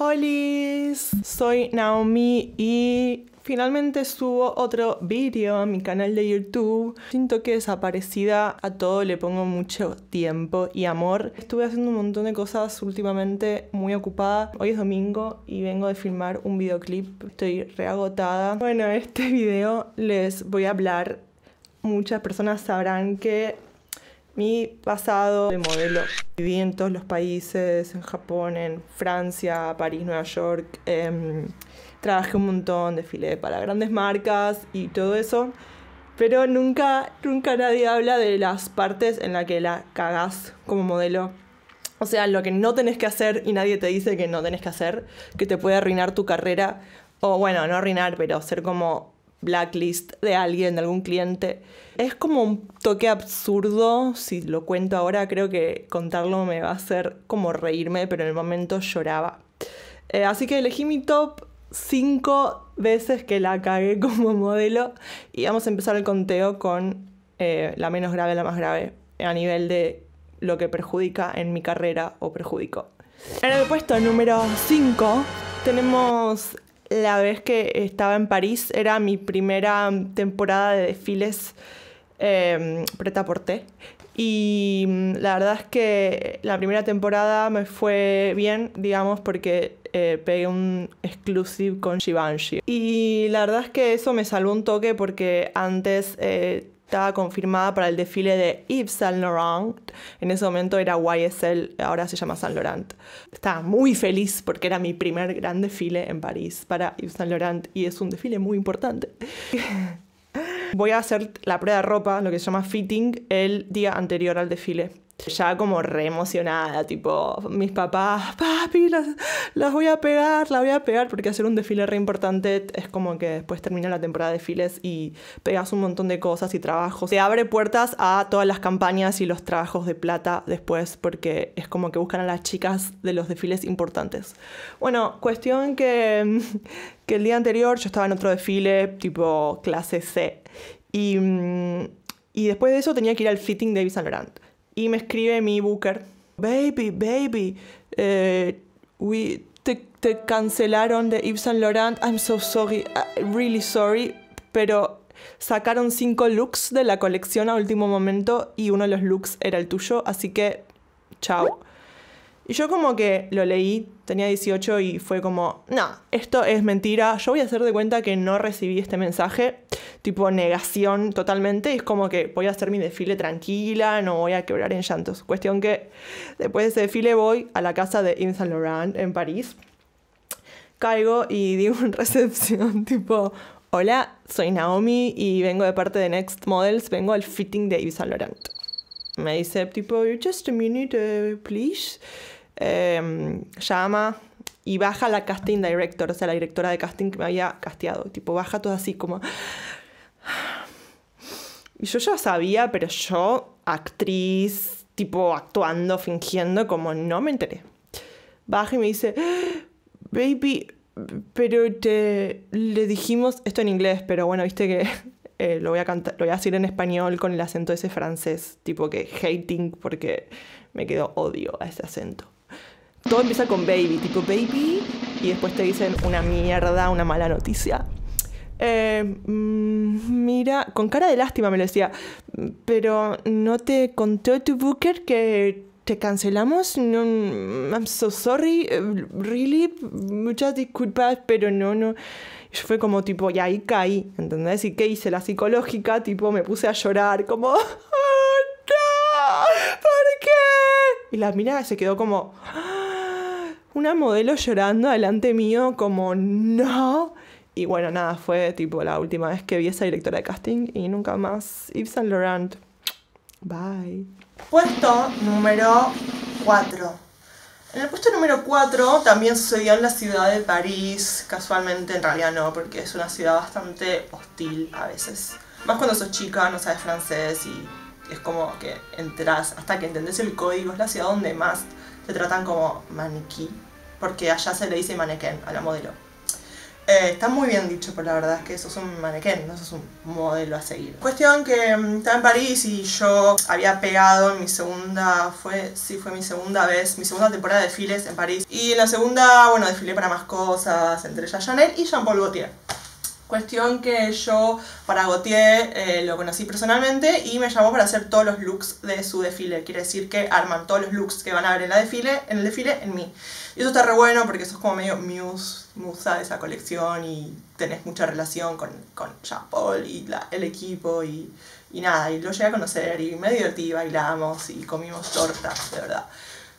Hola, soy Naomi y finalmente subo otro vídeo a mi canal de YouTube. Siento que desaparecida a todo le pongo mucho tiempo y amor. Estuve haciendo un montón de cosas últimamente muy ocupada. Hoy es domingo y vengo de filmar un videoclip. Estoy reagotada. Bueno, este video les voy a hablar. Muchas personas sabrán que mi pasado de modelo. Viví en todos los países, en Japón, en Francia, París, Nueva York. Em, trabajé un montón, desfilé para grandes marcas y todo eso. Pero nunca, nunca nadie habla de las partes en las que la cagás como modelo. O sea, lo que no tenés que hacer y nadie te dice que no tenés que hacer, que te puede arruinar tu carrera. O bueno, no arruinar, pero ser como blacklist de alguien, de algún cliente. Es como un toque absurdo, si lo cuento ahora creo que contarlo me va a hacer como reírme, pero en el momento lloraba. Eh, así que elegí mi top 5 veces que la cagué como modelo y vamos a empezar el conteo con eh, la menos grave, la más grave, a nivel de lo que perjudica en mi carrera o perjudico. En el puesto número 5 tenemos la vez que estaba en París, era mi primera temporada de desfiles eh, em, preta por té. Y mm, la verdad es que la primera temporada me fue bien, digamos, porque eh, pegué un exclusive con Givenchy. Y la verdad es que eso me salvó un toque porque antes eh, estaba confirmada para el desfile de Yves Saint Laurent. En ese momento era YSL, ahora se llama Saint Laurent. Estaba muy feliz porque era mi primer gran desfile en París para Yves Saint Laurent y es un desfile muy importante. Voy a hacer la prueba de ropa, lo que se llama fitting, el día anterior al desfile. Ya como re emocionada, tipo, mis papás, papi, las, las voy a pegar, las voy a pegar, porque hacer un desfile re importante es como que después termina la temporada de desfiles y pegas un montón de cosas y trabajos. se abre puertas a todas las campañas y los trabajos de plata después, porque es como que buscan a las chicas de los desfiles importantes. Bueno, cuestión que, el día anterior yo estaba en otro desfile, tipo clase C, y, mm, y después de eso tenía que ir al fitting de Yves Saint y me escribe mi booker, baby, baby, eh, we, te, te, cancelaron de Yves Saint Laurent, I'm so sorry, ah, really sorry, pero sacaron cinco looks de la colección a último momento y uno de los looks era el tuyo, así que chao. Y yo como que lo leí tenía 18 y fue como, no, esto es mentira, yo voy a hacer de cuenta que no recibí este mensaje, tipo negación totalmente, es como que voy a hacer mi desfile tranquila, no voy a quebrar en llantos. Cuestión que después de ese desfile voy a la casa de Yves Saint Laurent en París, caigo y digo en recepción tipo, hola, soy Naomi y vengo de parte de Next Models, vengo al fitting de Yves Saint Laurent. Me dice tipo, just a minute, eh, please. Em, llama y baja la casting director, o sea, la directora de casting que me había casteado. Tipo, baja todo así como... Y yo ya sabía, pero yo, actriz, tipo actuando, fingiendo, como no me enteré. Baja y me dice, baby, pero te le dijimos esto en inglés, pero bueno, viste que eh, lo voy a cantar, lo voy a decir en español con el acento ese francés, tipo que hating, porque me quedó odio a ese acento todo empieza con baby, tipo baby, y después te dicen una mierda, una mala noticia. Eh, mm, mira, con cara de lástima me lo decía, pero ¿no te contó tu booker que te cancelamos? No, I'm so sorry, really, muchas disculpas, pero no, no. Yo fue como tipo, y ahí caí, ¿entendés? ¿Y qué hice? La psicológica, tipo, me puse a llorar, como, oh, no, ¿por qué? Y la mina se quedó como... ¡Ah! una modelo llorando delante mío como no. Y bueno, nada, fue tipo la última vez que vi a esa directora de casting y nunca más. Yves Saint Laurent. Bye. Puesto número 4. En el puesto número 4 también sucedió en la ciudad de París. Casualmente, en realidad no, porque es una ciudad bastante hostil a veces. Más cuando sos chica, no sabes francés y es como que entras hasta que entendés el código. Es la ciudad donde más te tratan como maniquí porque allá se le dice manequén a la modelo. Eh, está muy bien dicho, pero la verdad es que eso es un manequén, no es un modelo a seguir. Cuestión que mm, estaba en París y yo había pegado en mi segunda, fue, sí, fue mi segunda vez, mi segunda temporada de desfiles en París. Y en la segunda, bueno, desfilé para más cosas, entre ellas Chanel y Jean Paul Gaultier. Cuestión que yo para Gautier eh, lo conocí personalmente y me llamó para hacer todos los looks de su desfile. Quiere decir que arman todos los looks que van a ver en, la desfile, en el desfile en mí. Y eso está re bueno porque sos como medio muse, musa de esa colección y tenés mucha relación con, con Jean Paul y el equipo y, y nada. Y lo llegué a conocer y me divertí, bailamos y comimos tortas, de verdad.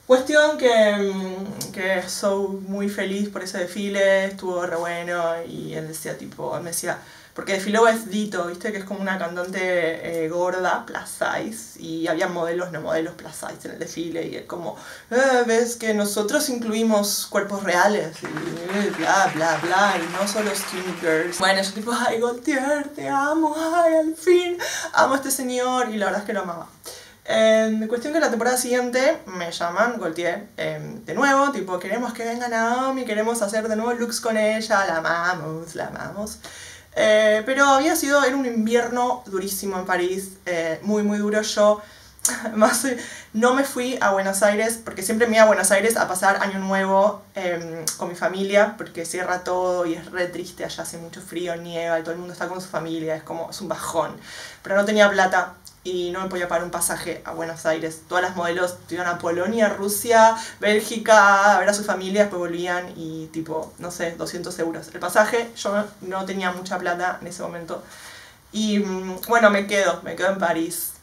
Cuestión que, mm, que soy muy feliz por ese desfile, estuvo re bueno y él decía tipo, él me decía, porque desfiló dito, viste que es como una cantante eh, gorda, plus size, y había modelos, no modelos, plus size en el desfile, y él como, ah, ves que nosotros incluimos cuerpos reales, y bla, bla, bla, y no solo skinny girls. Bueno, yo tipo, ay Gaultier, te amo, ay, al fin, amo a este señor, y la verdad es que lo amaba. Em, cuestión que la temporada siguiente me llaman Gaultier em, de nuevo, tipo, queremos que venga Naomi, queremos hacer de nuevo looks con ella, la amamos, la amamos. Eh, pero había sido, era un invierno durísimo en París, eh, muy, muy duro. Yo más, no me fui a Buenos Aires, porque siempre me iba a Buenos Aires a pasar Año Nuevo em, con mi familia, porque cierra todo y es re triste, allá hace mucho frío, nieva, y todo el mundo está con su familia, es como, es un bajón. Pero no tenía plata y no me podía pagar un pasaje a Buenos Aires. Todas las modelos iban a Polonia, Rusia, Bélgica, a ver a sus familias, después volvían y tipo, no sé, 200 euros. El pasaje, yo no tenía mucha plata en ese momento. Y mm, bueno, me quedo, me quedo en París.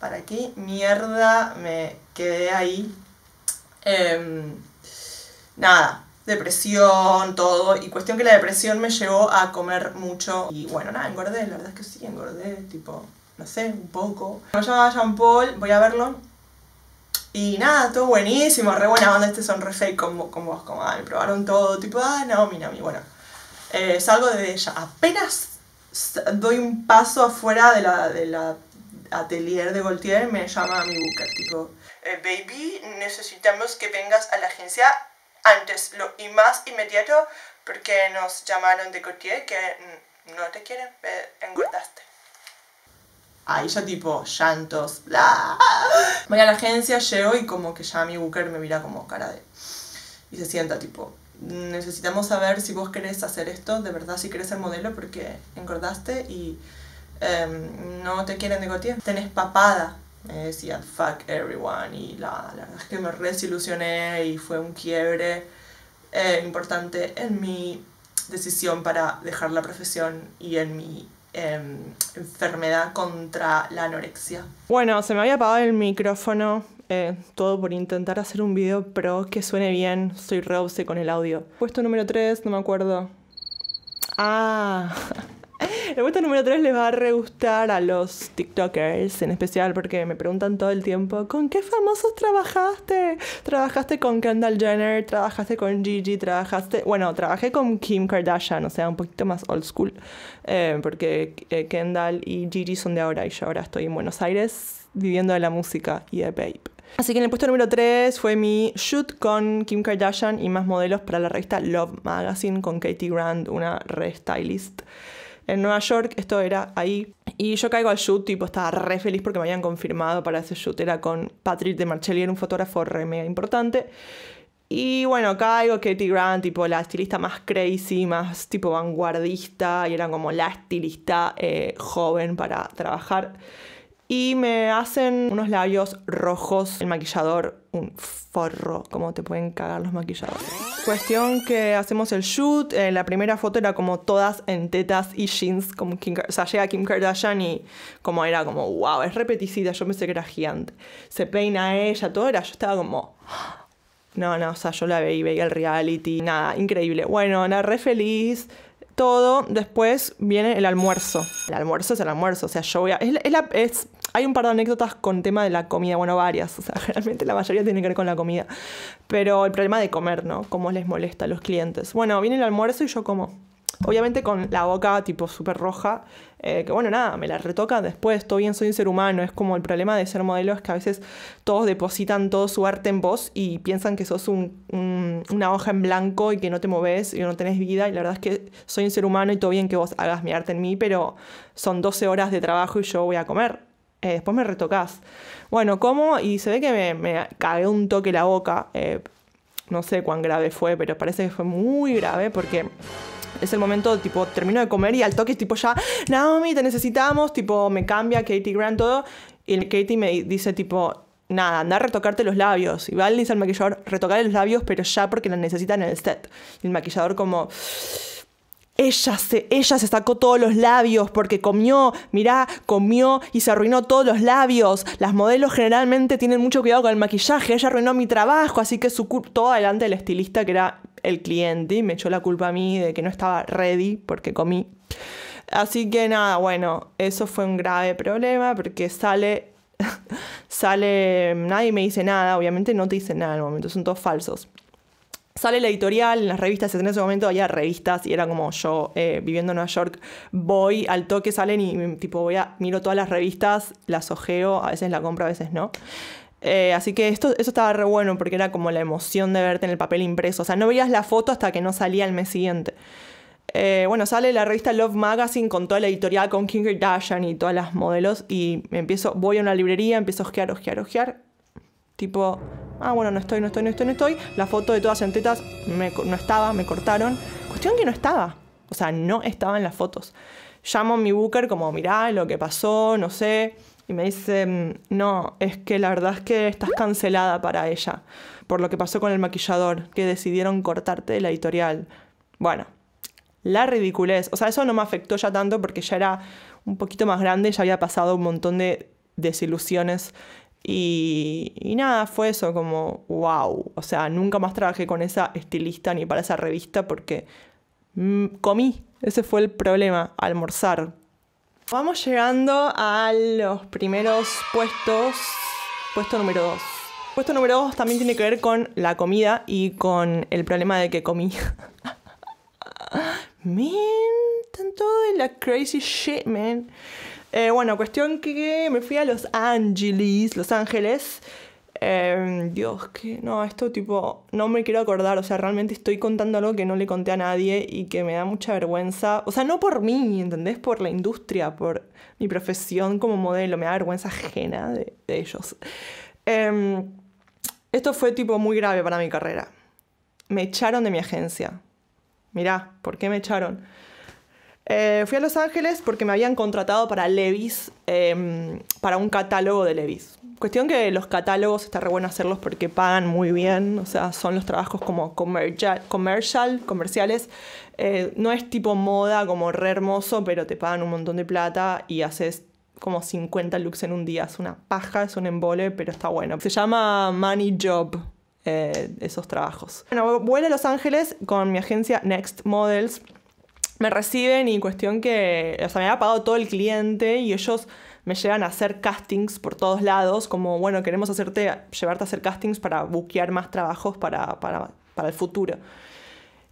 ¿Para qué mierda me quedé ahí? Em, nada, depresión, todo. Y cuestión que la depresión me llevó a comer mucho. Y bueno, nada, engordé, la verdad es que sí, engordé, tipo, no sé, un poco. Me llamaba Jean Paul, voy a verlo. Y nada, todo buenísimo, re buena onda, este son re fake con, vos, como, me probaron todo, tipo, ah, no, mi, Nami, bueno. Eh, salgo de ella, apenas doy un paso afuera de la, de la atelier de Gaultier, me llama mi booker, tipo, eh, baby, necesitamos que vengas a la agencia antes lo, y más inmediato porque nos llamaron de Gaultier, que no te quieren, eh, engordaste. Ahí ya tipo llantos. bla, Voy a la agencia, llego y como que ya mi Booker me mira como cara de... Y se sienta tipo, necesitamos saber si vos querés hacer esto, de verdad si querés ser modelo porque engordaste y em, no te quieren negociar Tenés papada, me decía, fuck everyone y la, verdad es que me desilusioné y fue un quiebre eh, importante en mi decisión para dejar la profesión y en mi Em, enfermedad contra la anorexia. Bueno, se me había apagado el micrófono, eh, todo por intentar hacer un video pro que suene bien, soy Rose con el audio. Puesto número 3, no me acuerdo. Ah. El puesto número 3 les va a re gustar a los TikTokers en especial porque me preguntan todo el tiempo, ¿con qué famosos trabajaste? ¿Trabajaste con Kendall Jenner? ¿Trabajaste con Gigi? ¿Trabajaste? Bueno, trabajé con Kim Kardashian, o sea, un poquito más old school, eh, porque eh, Kendall y Gigi son de ahora y yo ahora estoy en Buenos Aires viviendo de la música y de vape, Así que en el puesto número 3 fue mi shoot con Kim Kardashian y más modelos para la revista Love Magazine con Katie Grant, una re-stylist en Nueva York, esto era ahí. Y yo caigo al shoot, tipo, estaba re feliz porque me habían confirmado para ese shoot. Era con Patrick de Marcelli, era un fotógrafo re mega importante. Y bueno, caigo Katie Grant, tipo la estilista más crazy, más tipo vanguardista, y era como la estilista eh, joven para trabajar y me hacen unos labios rojos, el maquillador un forro, como te pueden cagar los maquilladores. Cuestión que hacemos el shoot, eh, la primera foto era como todas en tetas y jeans, como Kim, o sea, llega Kim Kardashian y como era como, wow, es repeticida, yo pensé que era gigante. Se peina ella, todo era, yo estaba como... No, no, o sea, yo la veía, veía el reality, nada, increíble. Bueno, nada, re feliz, todo. Después viene el almuerzo. El almuerzo es el almuerzo, o sea, yo voy a... Es, la, es hay un par de anécdotas con tema de la comida, bueno, varias, o sea, realmente la mayoría tiene que ver con la comida. Pero el problema de comer, ¿no? Cómo les molesta a los clientes. Bueno, viene el almuerzo y yo como. Obviamente con la boca tipo súper roja, eh, que bueno, nada, me la retoca después, todo bien, soy un ser humano, es como el problema de ser modelo es que a veces todos depositan todo su arte en vos y piensan que sos una hoja en blanco y que no te moves y no tenés vida y la verdad es que soy un ser humano y todo bien que vos hagas mi arte en mí, pero son 12 horas de trabajo y yo voy a comer, eh, después me retocás. Bueno, como Y se ve que me, me cagué un toque la boca. Eh, no sé cuán grave fue, pero parece que fue muy grave porque es el momento, tipo, termino de comer y al toque es tipo ya, Naomi, te necesitamos, tipo, me cambia Katie Grant todo. Y el Katie me dice, tipo, nada, anda a retocarte los labios. Y va al dice al maquillador, retocar los labios, pero ya porque la necesitan en el set. Y el maquillador como, ella se, ella se sacó todos los labios porque comió, mirá, comió y se arruinó todos los labios. Las modelos generalmente tienen mucho cuidado con el maquillaje, ella arruinó mi trabajo, así que su todo adelante del estilista que era el cliente y me echó la culpa a mí de que no estaba ready porque comí. Así que nada, bueno, eso fue un grave problema porque sale sale, nadie me dice nada, obviamente no te dicen nada en el momento, son todos falsos. Sale la editorial, en las revistas, en ese momento había revistas y era como yo eh, viviendo en Nueva York, voy al toque, salen y mm, tipo voy a, miro todas las revistas, las ojeo, a veces la compro, a veces no. Eh, así que esto, eso estaba re bueno porque era como la emoción de verte en el papel impreso. O sea, no veías la foto hasta que no salía el mes siguiente. Eh, bueno, sale la revista Love Magazine con toda la editorial, con King Kardashian y todas las modelos. Y empiezo, voy a una librería, empiezo a ojear, ojear, ojear. Tipo, ah, bueno, no estoy, no estoy, no estoy, no estoy. La foto de todas en no estaba, me cortaron. Cuestión que no estaba. O sea, no estaba en las fotos. Llamo a mi booker como, mirá lo que pasó, no sé. Y me dice, mm, no, es que la verdad es que estás cancelada para ella. Por lo que pasó con el maquillador, que decidieron cortarte de la editorial. Bueno, la ridiculez. O sea, eso no me afectó ya tanto porque ya era un poquito más grande, ya había pasado un montón de desilusiones y, nada, fue eso, como wow. O sea, nunca más trabajé con esa estilista ni para esa revista porque mm, comí. Ese fue el problema, almorzar. Vamos llegando a los primeros puestos. Puesto número 2. Puesto número 2 también tiene que ver con la comida y con el problema de que comí. Man, tanto de la crazy shit, man. Eh, bueno, cuestión que me fui a Los Ángeles, Los Ángeles. Em, Dios, que no, esto tipo, no me quiero acordar, o sea, realmente estoy contando algo que no le conté a nadie y que me da mucha vergüenza, o sea, no por mí, ¿entendés? Por la industria, por mi profesión como modelo, me da vergüenza ajena de, ellos. Em, esto fue tipo muy grave para mi carrera. Me echaron de mi agencia mirá, ¿por qué me echaron? Eh, fui a Los Ángeles porque me habían contratado para Levis, em, para un catálogo de Levis. Cuestión que los catálogos está re bueno hacerlos porque pagan muy bien, o sea, son los trabajos como comerciales. Eh, no es tipo moda, como re hermoso, pero te pagan un montón de plata y haces como 50 looks en un día. Es una paja, es un embole, pero está bueno. Se llama Money Job eh, esos trabajos. Bueno, vuelo a Los Ángeles con mi agencia Next Models. Me reciben y cuestión que, o sea, me ha pagado todo el cliente y ellos me llevan a hacer castings por todos lados, como, bueno, queremos hacerte, llevarte a hacer castings para buquear más trabajos para, para, para el futuro.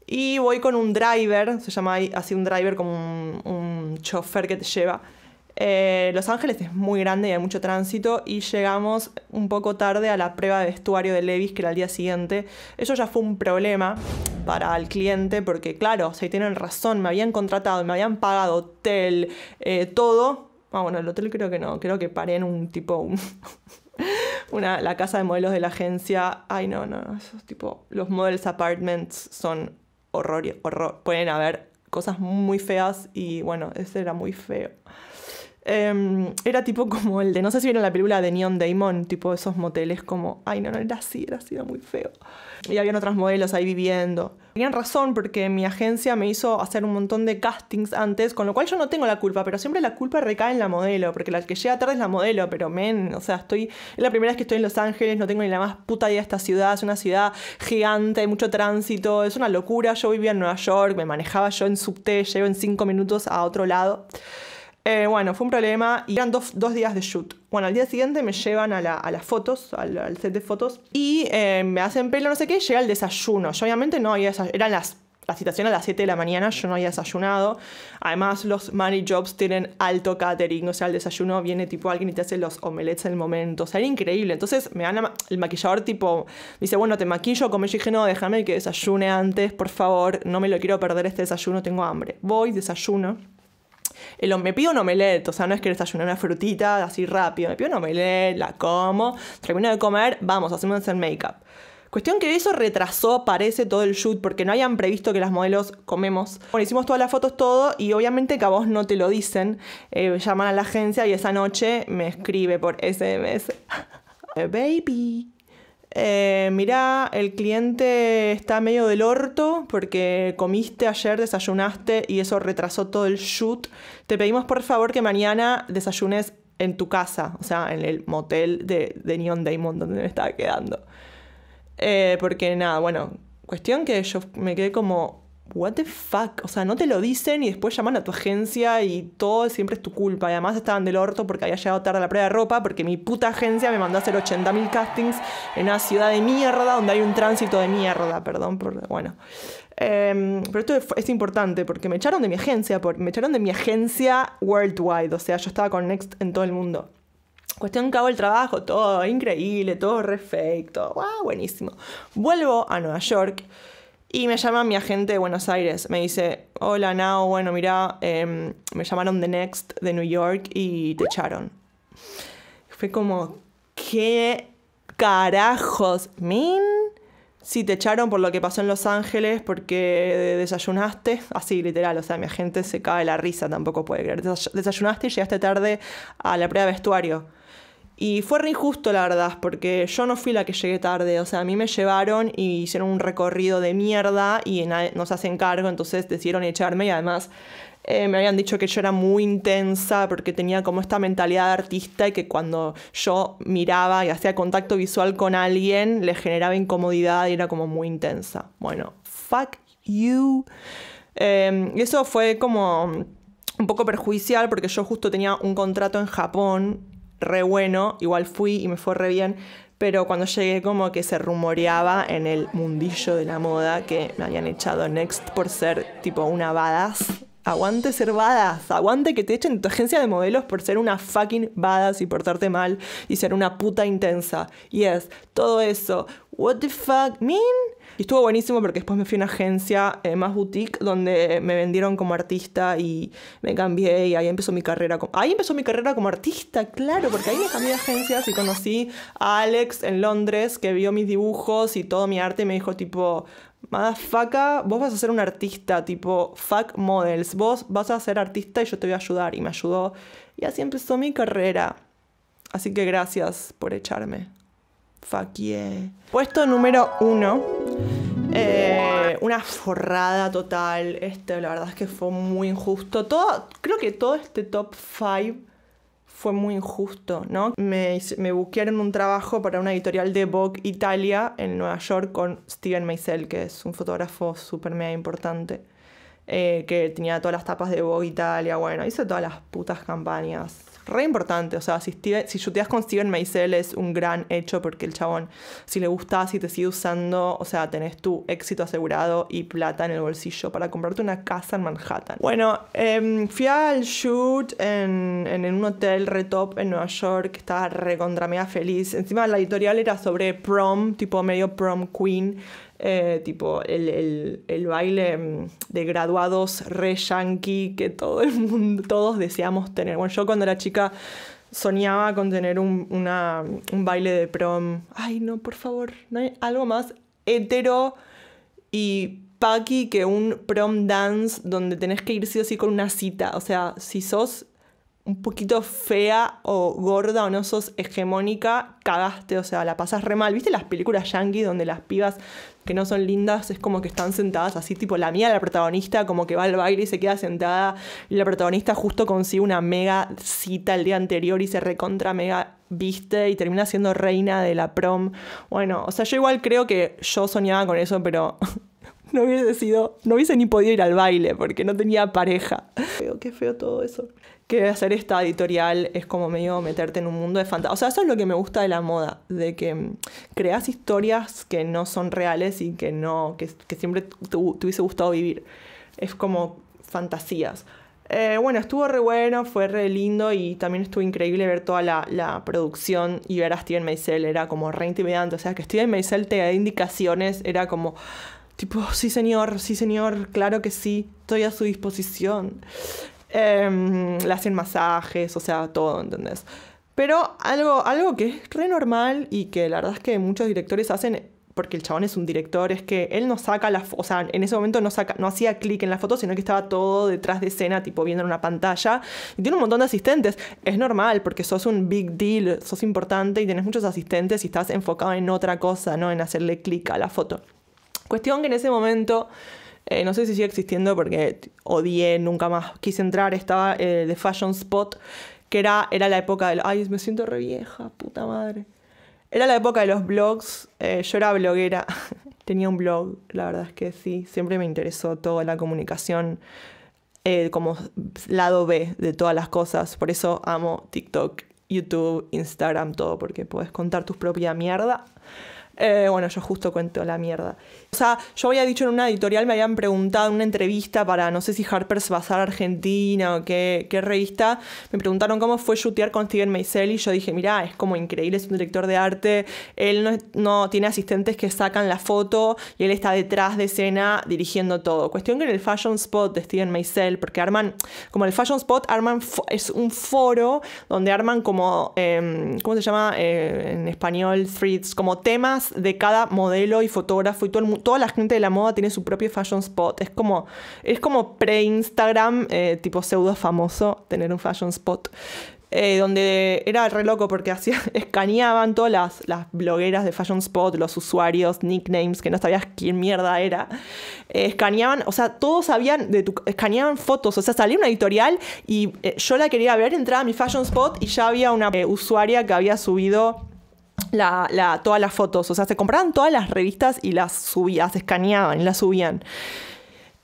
Y voy con un driver, se llama así un driver como un, un chofer que te lleva. Eh, los Ángeles es muy grande y hay mucho tránsito y llegamos un poco tarde a la prueba de vestuario de Levis que era el día siguiente. Eso ya fue un problema para el cliente porque claro, si tienen razón, me habían contratado, me habían pagado hotel, eh, todo. Ah, bueno, el hotel creo que no, creo que paré en un tipo... Una, la casa de modelos de la agencia. Ay, no, no, esos tipo. Los models apartments son horror, horror. Pueden haber cosas muy feas y bueno, ese era muy feo. Em, era tipo como el de, no sé si vieron la película de Neon Demon, tipo esos moteles como, ay, no, no era así, era así, era muy feo. Y habían otras modelos ahí viviendo. Tenían razón porque mi agencia me hizo hacer un montón de castings antes, con lo cual yo no tengo la culpa, pero siempre la culpa recae en la modelo, porque la que llega tarde es la modelo, pero men, o sea, estoy, es la primera vez que estoy en Los Ángeles, no tengo ni la más puta idea de esta ciudad, es una ciudad gigante, hay mucho tránsito, es una locura, yo vivía en Nueva York, me manejaba yo en subte, llego en cinco minutos a otro lado. Eh, bueno, fue un problema y eran dos, dos, días de shoot. Bueno, al día siguiente me llevan a, la, a las fotos, al, al, set de fotos, y eh, me hacen pelo, no sé qué, llega el desayuno. Yo obviamente no había desayuno, eran las la a las 7 de la mañana, yo no había desayunado. Además, los money jobs tienen alto catering, o sea, el desayuno viene tipo alguien y te hace los omelets en el momento, o sea, era increíble. Entonces, me dan el maquillador tipo, dice, bueno, te maquillo, come. Yo dije, no, déjame que desayune antes, por favor, no me lo quiero perder este desayuno, tengo hambre. Voy, desayuno el, me pido me omelette, o sea, no es que desayunar una frutita así rápido, me pido me omelette, la como, termino de comer, vamos, hacemos el make-up. Cuestión que eso retrasó, parece, todo el shoot, porque no habían previsto que las modelos comemos. Bueno, hicimos todas las fotos, todo, y obviamente que a vos no te lo dicen. Eh, llaman a la agencia y esa noche me escribe por SMS. Baby, Mira, eh, mirá, el cliente está medio del orto porque comiste ayer, desayunaste y eso retrasó todo el shoot. Te pedimos por favor que mañana desayunes en tu casa, o sea, en el motel de, Neon Daymond donde me estaba quedando. Eh, porque nada, bueno, cuestión que yo me quedé como, what the fuck, o sea, no te lo dicen y después llaman a tu agencia y todo siempre es tu culpa. Y además estaban del orto porque había llegado tarde a la prueba de ropa, porque mi puta agencia me mandó a hacer 80.000 castings en una ciudad de mierda donde hay un tránsito de mierda, perdón, por, bueno. Em, pero esto es, importante porque me echaron de mi agencia, me echaron de mi agencia worldwide, o sea, yo estaba con Next en todo el mundo. Cuestión que hago el trabajo, todo increíble, todo perfecto, wow, buenísimo. Vuelvo a Nueva York y me llama mi agente de Buenos Aires. Me dice, hola Nao, bueno, mira, em, me llamaron The Next de New York y te echaron. Fue como, ¿qué carajos, Min? Si te echaron por lo que pasó en Los Ángeles porque desayunaste, así literal, o sea, mi agente se cae la risa, tampoco puede creer. Desayunaste y llegaste tarde a la prueba de vestuario. Y fue re injusto, la verdad, porque yo no fui la que llegué tarde. O sea, a mí me llevaron y hicieron un recorrido de mierda y nos hacen cargo, entonces decidieron echarme y además eh, me habían dicho que yo era muy intensa porque tenía como esta mentalidad de artista y que cuando yo miraba y hacía contacto visual con alguien le generaba incomodidad y era como muy intensa. Bueno, fuck you. Em, y eso fue como un poco perjudicial porque yo justo tenía un contrato en Japón re bueno, igual fui y me fue re bien, pero cuando llegué como que se rumoreaba en el mundillo de la moda que me habían echado Next por ser tipo una badass. Aguante ser badass, aguante que te echen de tu agencia de modelos por ser una fucking badass y portarte mal y ser una puta intensa. Yes, todo eso. What the fuck, mean? Y estuvo buenísimo porque después me fui a una agencia eh, más boutique donde me vendieron como artista y me cambié y ahí empezó mi carrera. Como... Ahí empezó mi carrera como artista, claro, porque ahí me cambié de agencias y conocí a Alex en Londres que vio mis dibujos y todo mi arte y me dijo tipo, Madafaka, vos vas a ser un artista, tipo fuck models, vos vas a ser artista y yo te voy a ayudar. Y me ayudó. Y así empezó mi carrera. Así que gracias por echarme. Fuck yeah. Puesto número uno. Eh, una forrada total. Este, la verdad es que fue muy injusto. Todo, creo que todo este top 5 fue muy injusto, ¿no? Me, me buquearon un trabajo para una editorial de Vogue Italia en Nueva York con Steven Meisel, que es un fotógrafo súper mega importante, eh, que tenía todas las tapas de Vogue Italia, bueno, hice todas las putas campañas re importante. O sea, si, Steve, si chuteas con Steven Meisel es un gran hecho porque el chabón, si le gusta, y te sigue usando, o sea, tenés tu éxito asegurado y plata en el bolsillo para comprarte una casa en Manhattan. Bueno, eh, fui al shoot en, en, un hotel re top en Nueva York, estaba re contra feliz. Encima la editorial era sobre prom, tipo medio prom queen. Eh, tipo el, baile mm, de graduados re yankee que todo el mundo, todos deseamos tener. Bueno, yo cuando era chica soñaba con tener un, baile de prom. Ay, no, por favor, no hay algo más hetero y paqui que un prom dance donde tenés que ir sí o sí con una cita. O sea, si sos un poquito fea o gorda o no sos hegemónica, cagaste, o sea, la pasas re mal. ¿Viste las películas yankee donde las pibas que no son lindas, es como que están sentadas así, tipo la mía, la protagonista, como que va al baile y se queda sentada, y la protagonista justo consigue una mega cita el día anterior y se recontra mega viste y termina siendo reina de la prom. Bueno, o sea, yo igual creo que yo soñaba con eso, pero no hubiese sido, no hubiese ni podido ir al baile porque no tenía pareja. Qué feo, qué feo todo eso que hacer esta editorial es como medio meterte en un mundo de fantasía. O sea, eso es lo que me gusta de la moda, de que mm, creas historias que no son reales y que no, que, que siempre te, hubiese gustado vivir. Es como fantasías. Eh, bueno, estuvo re bueno, fue re lindo y también estuvo increíble ver toda la, la producción y ver a Steven Meisel, era como re intimidante. O sea, que Steven Meisel te da indicaciones, era como, tipo, sí señor, sí señor, claro que sí, estoy a su disposición. Eh, le hacen masajes, o sea, todo, ¿entendés? Pero algo, algo que es re normal y que la verdad es que muchos directores hacen porque el chabón es un director, es que él no saca la o sea, en ese momento no, saca, no hacía clic en la foto, sino que estaba todo detrás de escena, tipo viendo en una pantalla, y tiene un montón de asistentes. Es normal, porque sos un big deal, sos importante y tenés muchos asistentes y estás enfocado en otra cosa, no en hacerle clic a la foto. Cuestión que en ese momento eh, no sé si sigue existiendo porque odié, nunca más quise entrar. Estaba el eh, de Fashion Spot, que era, era la época del. Ay, me siento re vieja, puta madre. Era la época de los blogs. Eh, yo era bloguera. Tenía un blog, la verdad es que sí. Siempre me interesó toda la comunicación como lado B de todas las cosas. Por eso amo TikTok, YouTube, Instagram, todo, porque puedes contar tu propia mierda. Eh, bueno, yo justo cuento la mierda. O sea, yo había dicho en una editorial, me habían preguntado en una entrevista para, no sé si Harper's Bazaar Argentina o qué, revista, me preguntaron cómo fue shootear con Steven Meisel y yo dije, mira, es como increíble, es un director de arte, él no, tiene asistentes que sacan la foto y él está detrás de escena dirigiendo todo. Cuestión que en el Fashion Spot de Steven Meisel, porque arman, como el Fashion Spot, arman es un foro donde arman como, em, ¿cómo se llama eh, en español? Threads, como temas de cada modelo y fotógrafo y todo toda la gente de la moda tiene su propio fashion spot. Es como, es como pre-Instagram, eh, tipo pseudo famoso, tener un fashion spot. Eh, donde era re loco porque hacía, escaneaban todas las, blogueras de Fashion Spot, los usuarios, nicknames, que no sabías quién mierda era. Eh, escaneaban, o sea, todos sabían, de tu, escaneaban fotos, o sea, salía una editorial y yo la quería ver, entraba a mi Fashion Spot y ya había una usuaria que había subido la, todas las fotos. O sea, se compraban todas las revistas y las subían, se escaneaban y las subían.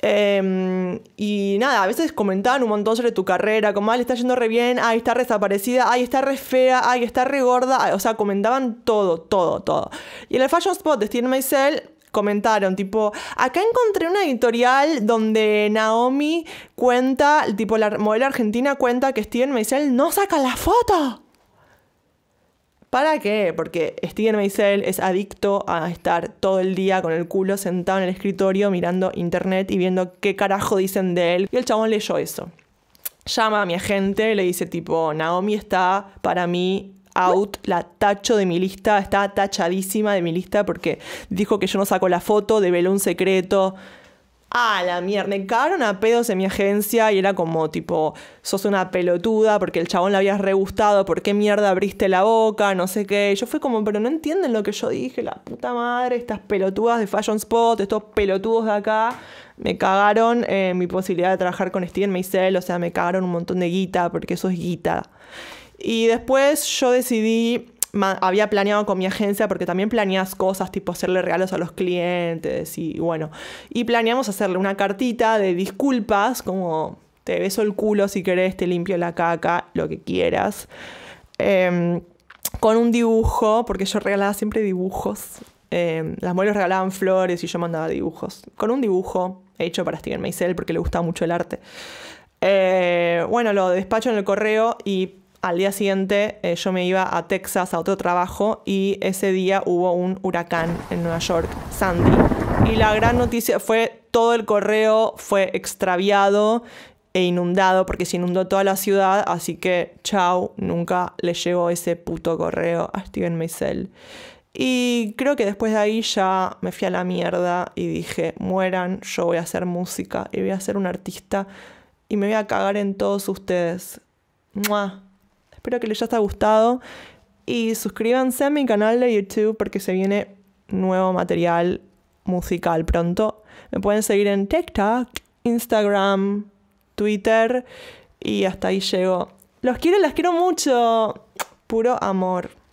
Em, y nada, a veces comentaban un montón sobre tu carrera, como, ah, le está yendo re bien, ay, está desaparecida, ay, está re fea, ay, está re gorda, o sea, comentaban todo, todo, todo. Y en el Fashion Spot de Steven Maisel comentaron, tipo, acá encontré una editorial donde Naomi cuenta, tipo, la modelo argentina cuenta que Steven Meisel no saca la foto. ¿Para qué? Porque Steven Meisel es adicto a estar todo el día con el culo sentado en el escritorio mirando internet y viendo qué carajo dicen de él. Y el chabón leyó eso. Llama a mi agente, le dice tipo, Naomi está para mí out, la tacho de mi lista, está tachadísima de mi lista porque dijo que yo no saco la foto, develó un secreto. Ah, la mierda, me cagaron a pedos en mi agencia y era como tipo, sos una pelotuda porque el chabón la habías re ¿por qué mierda abriste la boca? No sé qué. yo fui como, pero no entienden lo que yo dije, la puta madre, estas pelotudas de Fashion Spot, estos pelotudos de acá, me cagaron eh, mi posibilidad de trabajar con Steven Meisel, o sea, me cagaron un montón de guita porque eso es guita. Y después yo decidí había planeado con mi agencia, porque también planeas cosas tipo hacerle regalos a los clientes y bueno. Y planeamos hacerle una cartita de disculpas, como te beso el culo si querés, te limpio la caca, lo que quieras. Em, con un dibujo, porque yo regalaba siempre dibujos. Em, las mujeres regalaban flores y yo mandaba dibujos. Con un dibujo hecho para Steven Meisel porque le gustaba mucho el arte. Eh, bueno, lo despacho en el correo y al día siguiente eh, yo me iba a Texas a otro trabajo y ese día hubo un huracán en Nueva York, Sandy. Y la gran noticia fue todo el correo fue extraviado e inundado porque se inundó toda la ciudad, así que chao, nunca le llegó ese puto correo a Steven Meisel. Y creo que después de ahí ya me fui a la mierda y dije, mueran, yo voy a hacer música y voy a ser un artista y me voy a cagar en todos ustedes. Espero que les haya gustado y suscríbanse a mi canal de YouTube porque se viene nuevo material musical pronto. Me pueden seguir en TikTok, Instagram, Twitter y hasta ahí llego. Los quiero, las quiero mucho. Puro amor.